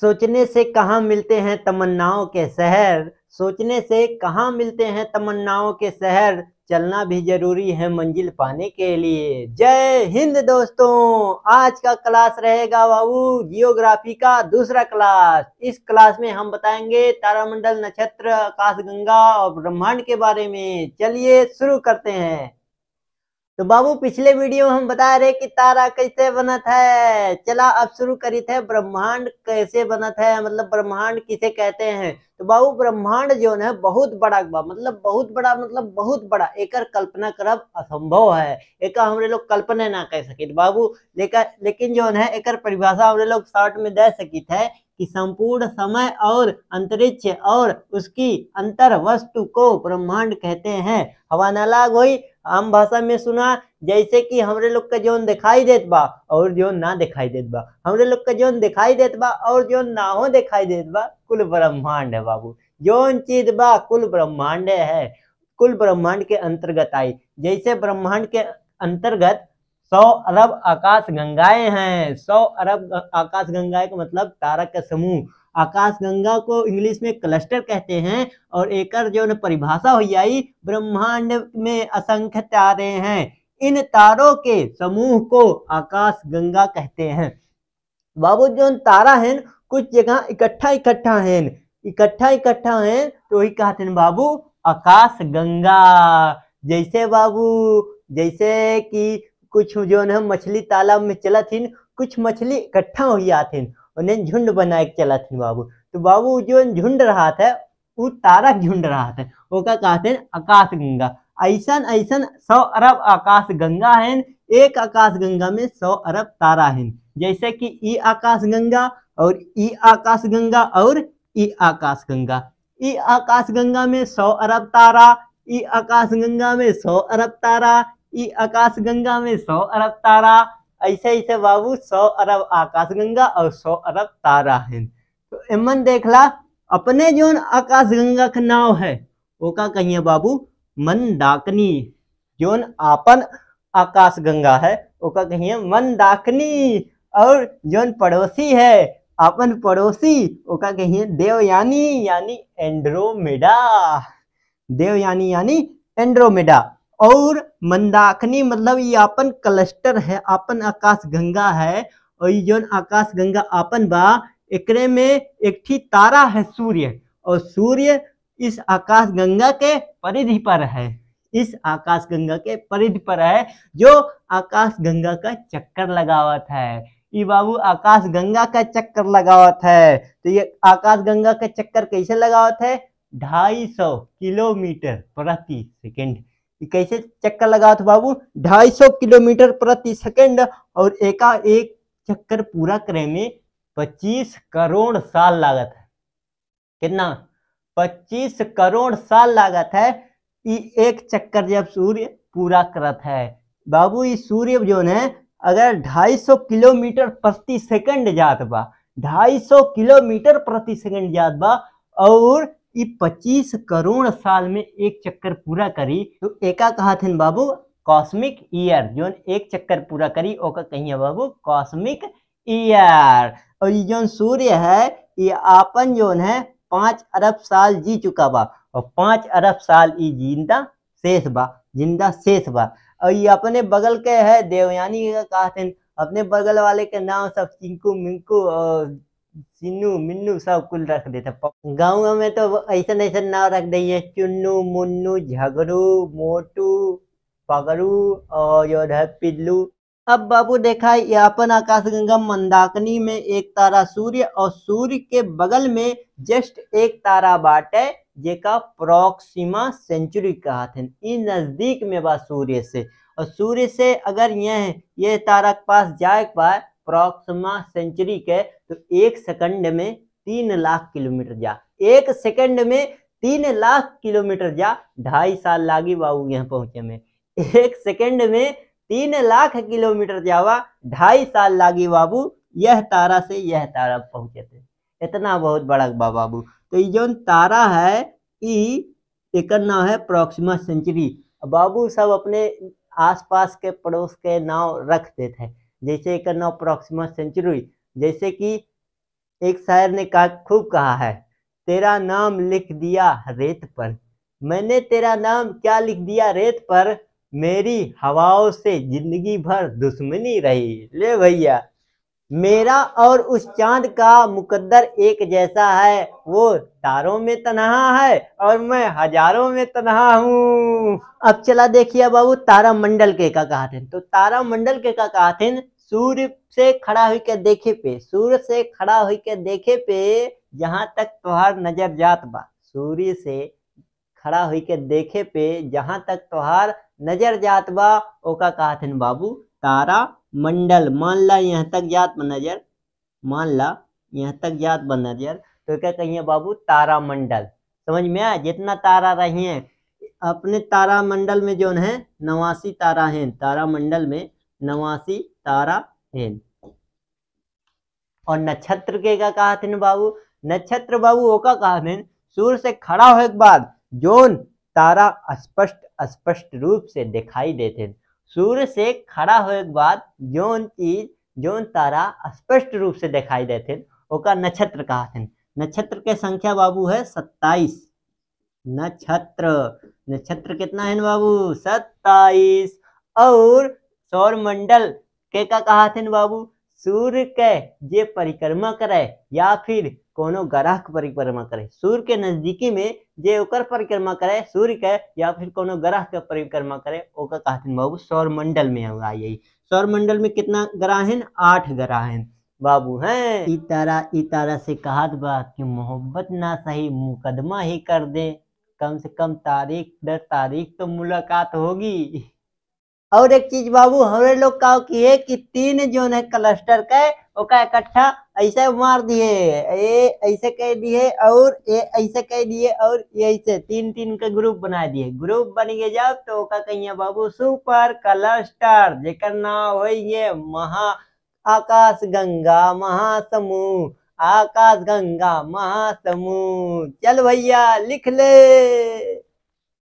सोचने से कहाँ मिलते हैं तमन्नाओं के शहर सोचने से कहाँ मिलते हैं तमन्नाओं के शहर चलना भी जरूरी है मंजिल पाने के लिए जय हिंद दोस्तों आज का क्लास रहेगा बाबू जियोग्राफी का दूसरा क्लास इस क्लास में हम बताएंगे तारामंडल नक्षत्र आकाश गंगा और ब्रह्मांड के बारे में चलिए शुरू करते हैं तो बाबू पिछले वीडियो में हम बता रहे कि तारा कैसे बना है चला अब शुरू करी थे ब्रह्मांड कैसे बना है मतलब ब्रह्मांड किसे कहते हैं तो बाबू ब्रह्मांड जो है बहुत बड़ा बा मतलब बहुत बड़ा मतलब बहुत बड़ा एकर कल्पना करब असंभव है एक हमारे लोग कल्पना ना कर सके बाबू लेकिन जो है एक परिभाषा हमारे लोग शॉर्ट में दे सकित है कि संपूर्ण समय और अंतरिक्ष और उसकी अंतर वस्तु को ब्रह्मांड कहते हैं हवा नालाग गोई आम भाषा में सुना जैसे कि हमरे लोग का जोन दिखाई देत बा और जोन ना दिखाई देत बा हमरे लोग का जोन दिखाई देत बा और जोन ना हो दिखाई देत बा कुल ब्रह्मांड है बाबू जोन चीज बा कुल ब्रह्मांड है कुल ब्रह्मांड के अंतर्गत आई जैसे ब्रह्मांड के अंतर्गत सौ अरब आकाश गंगाएं हैं सौ अरब आकाश गंगाएं का मतलब तारक का समूह आकाश गंगा को इंग्लिश में क्लस्टर कहते हैं और एकर जो न परिभाषा हुई आई ब्रह्मांड में असंख्य तारे हैं इन तारों के समूह को आकाश गंगा कहते हैं बाबू जो तारा है कुछ जगह इकट्ठा इकट्ठा है इकट्ठा इकट्ठा है तो ही कहते हैं बाबू आकाश गंगा जैसे बाबू जैसे कि कुछ जो है मछली तालाब में चला थी कुछ मछली इकट्ठा हो गया उन्हें झुंड बना के चला थी बाबू तो बाबू जो झुंड रहा था वो तारा झुंड रहा था क्या कहते आकाश गंगा ऐसा ऐसा सौ अरब आकाश गंगा है एक आकाश गंगा में सौ अरब तारा है जैसे कि ई आकाश गंगा और ई आकाश गंगा और ई आकाश गंगा ई आकाश गंगा में सौ अरब तारा ई आकाश गंगा में सौ अरब तारा आकाश गंगा में सौ अरब तारा ऐसे ऐसे बाबू सौ अरब आकाश गंगा और सौ अरब तारा है तो एमन देखला अपने आकाश गंगा का नाव है का कहिए बाबू मंदाकनी जोन आपन आकाश गंगा है वो का कहिए मंदाकनी और जोन पड़ोसी है अपन पड़ोसी ओका कहिए देवयानी यानी एंड्रोमेडा देवयानी यानी एंड्रोमेडा और मंदाकिनी मतलब ये अपन क्लस्टर है अपन आकाश गंगा है और ये जो आकाश गंगा अपन बा एक में एक थी तारा है सूर्य और सूर्य इस आकाश गंगा के परिधि पर है इस आकाश गंगा के परिधि पर है जो आकाश गंगा का चक्कर लगावत है ये बाबू आकाश गंगा का चक्कर लगावत है तो ये आकाश गंगा का चक्कर कैसे लगावत है ढाई सौ किलोमीटर प्रति सेकंड कैसे चक्कर लगा था तो बाबू 250 किलोमीटर प्रति सेकंड और एका एक चक्कर पूरा करने में 25 करोड़ साल लागत है कितना 25 करोड़ साल लागत है ये एक चक्कर जब सूर्य पूरा करत है बाबू ये सूर्य जो है अगर 250 किलोमीटर प्रति सेकंड जात बा 250 किलोमीटर प्रति सेकंड जात बा और ये पच्चीस करोड़ साल में एक चक्कर पूरा करी तो एका कहा थे बाबू कॉस्मिक ईयर जो एक चक्कर पूरा करी ओका कहिए बाबू कॉस्मिक ईयर और ये जो सूर्य है ये आपन जो है पाँच अरब साल जी चुका बा और पांच अरब साल ये जिंदा शेष बा जिंदा शेष बा और ये अपने बगल के है देवयानी का थे अपने बगल वाले के नाम सब चिंकू मिंकू और सिन्नू मिन्नू सब कुल रख देता गाँव गाँव में तो ऐसा ऐसा नाम रख दिए चुन्नू मुन्नू झगड़ू मोटू पगड़ू और जो है पिल्लू अब बाबू देखा यह अपन आकाशगंगा मंदाकिनी में एक तारा सूर्य और सूर्य के बगल में जस्ट एक तारा बाट है जेका प्रोक्सिमा सेंचुरी कहा थे इन नज़दीक में बा सूर्य से और सूर्य से अगर यह ये तारा के पास जाए पाए प्रॉक्सिमा सेंचुरी के तो एक सेकंड में तीन लाख किलोमीटर जा एक सेकंड में तीन लाख किलोमीटर जा ढाई साल लागी बाबू यहाँ पहुंचे में एक सेकंड में तीन लाख किलोमीटर जावा ढाई साल लागी बाबू यह तारा से यह तारा पहुंचे थे इतना बहुत बड़ा बाबू तो ये जो तारा है एक नाम है प्रॉक्सिमा सेंचुरी बाबू सब अपने आसपास के पड़ोस के नाव रख देते हैं जैसे करना अप्रॉक्सीमा सेंचुरी जैसे कि एक शायर ने कहा खूब कहा है तेरा नाम लिख दिया रेत पर मैंने तेरा नाम क्या लिख दिया रेत पर मेरी हवाओं से जिंदगी भर दुश्मनी रही ले भैया मेरा और उस चांद का मुकद्दर एक जैसा है वो तारों में तनहा है और मैं हजारों में तनहा हूँ अब चला देखिए बाबू तारा मंडल के का कहा थे तो तारा मंडल के का कहा थे सूर्य से खड़ा हुई के देखे पे सूर्य से खड़ा हुई के देखे पे जहां तक तुहार नजर जात बा सूर्य से खड़ा हुई के देखे पे जहां तक तुहार नजर जात बा ओका थे बाबू तारा मंडल मान ला यहाँ तक जात बा नजर मान ला यहाँ तक जात बा नजर तो क्या कहिए बाबू तारा मंडल समझ में आया जितना तारा रही है अपने तारामंडल में जो है नवासी तारा तारा तारामंडल में नवासी तारा एन और नक्षत्र के का कहा थे बाबू नक्षत्र बाबू वो का कहा थे सूर्य से खड़ा हो एक बार जोन तारा अस्पष्ट अस्पष्ट रूप से दिखाई देते सूर्य से खड़ा हो एक बार जोन चीज जोन तारा अस्पष्ट रूप से दिखाई देते ओका नक्षत्र कहा थे नक्षत्र के संख्या बाबू है सत्ताईस नक्षत्र नक्षत्र कितना है बाबू सत्ताईस और सौर मंडल के का कहा थे बाबू सूर्य के जे परिक्रमा करे या फिर कोनो ग्रह के परिक्रमा करे सूर्य के नजदीकी में जे ओकर परिक्रमा करे सूर्य के या फिर कोनो ग्रह के परिक्रमा करे ओकर कहते बाबू सौर मंडल में होगा यही सौर मंडल में कितना ग्रह है आठ ग्रह है बाबू हैं इतारा तारा तारा से कहा बा कि मोहब्बत ना सही मुकदमा ही कर दे कम से कम तारीख दर तारीख तो मुलाकात होगी और एक चीज बाबू हमारे लोग का है कि तीन जोन है क्लस्टर के ओका इकट्ठा ऐसे मार दिए ये ऐसे कह दिए और ये ऐसे कह दिए और ये ऐसे तीन तीन का ग्रुप बना दिए ग्रुप बन गए जब तो ओका कहिए बाबू सुपर क्लस्टर जेकर नाम हो ये महा आकाश गंगा महासमूह आकाश गंगा महासमूह चल भैया लिख ले